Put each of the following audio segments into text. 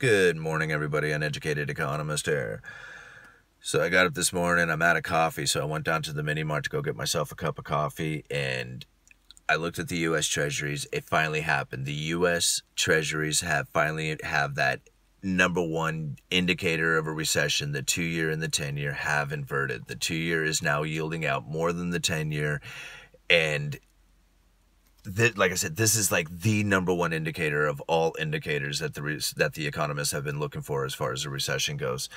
Good morning, everybody. Uneducated economist here. So I got up this morning. I'm out of coffee, so I went down to the mini mart to go get myself a cup of coffee, and I looked at the U.S. Treasuries. It finally happened. The U.S. Treasuries have finally have that number one indicator of a recession. The two-year and the ten-year have inverted. The two-year is now yielding out more than the ten-year, and like I said, this is like the number one indicator of all indicators that the re- that the economists have been looking for as far as a recession goes.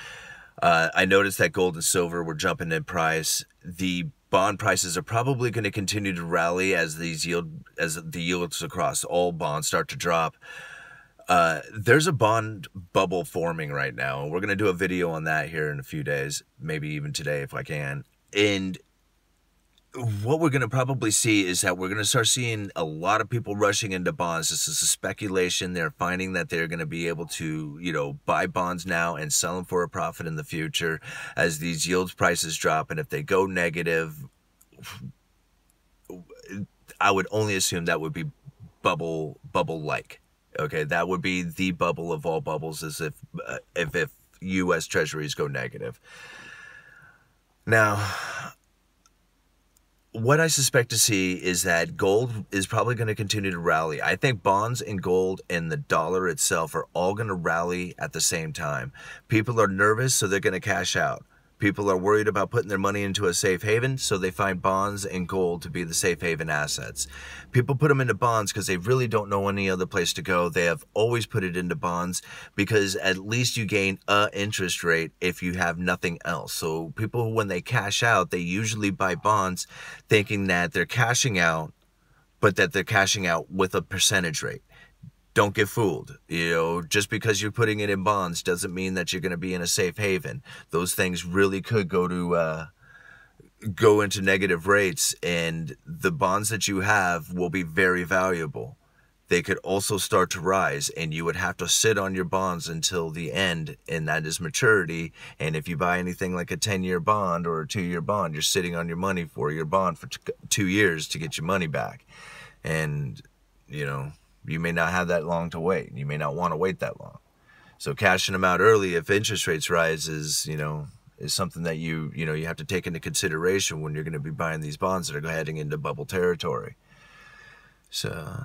Uh, I noticed that gold and silver were jumping in price. The bond prices are probably going to continue to rally as these yield as the yields across all bonds start to drop. Uh, there's a bond bubble forming right now. and We're going to do a video on that here in a few days, maybe even today if I can. And what we're going to probably see is that we're going to start seeing a lot of people rushing into bonds. This is a speculation. They're finding that they're going to be able to, you know, buy bonds now and sell them for a profit in the future as these yields prices drop. And if they go negative, I would only assume that would be bubble bubble like. Okay, that would be the bubble of all bubbles. As if uh, if if U.S. Treasuries go negative. Now what I suspect to see is that gold is probably going to continue to rally. I think bonds and gold and the dollar itself are all going to rally at the same time. People are nervous, so they're going to cash out. People are worried about putting their money into a safe haven, so they find bonds and gold to be the safe haven assets. People put them into bonds because they really don't know any other place to go. They have always put it into bonds because at least you gain a interest rate if you have nothing else. So people, when they cash out, they usually buy bonds thinking that they're cashing out, but that they're cashing out with a percentage rate don't get fooled. You know, just because you're putting it in bonds doesn't mean that you're going to be in a safe haven. Those things really could go to uh, go into negative rates, and the bonds that you have will be very valuable. They could also start to rise, and you would have to sit on your bonds until the end, and that is maturity. And if you buy anything like a 10 year bond or a two year bond, you're sitting on your money for your bond for two years to get your money back. And, you know, you may not have that long to wait. You may not want to wait that long. So cashing them out early if interest rates rise is, you know, is something that you, you know, you have to take into consideration when you're going to be buying these bonds that are heading into bubble territory. So,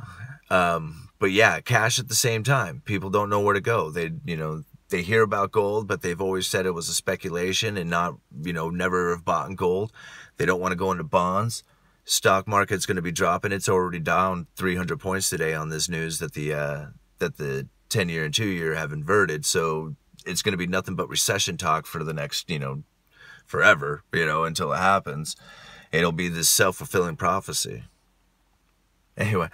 um, but yeah, cash at the same time. People don't know where to go. They, you know, they hear about gold, but they've always said it was a speculation and not, you know, never have bought gold. They don't want to go into bonds stock market's going to be dropping. It's already down 300 points today on this news that the uh, that the 10 year and two year have inverted. So it's going to be nothing but recession talk for the next, you know, forever, you know, until it happens. It'll be this self fulfilling prophecy. Anyway,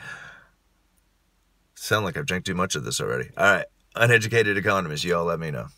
sound like I've drank too much of this already. All right, uneducated economists, y'all let me know.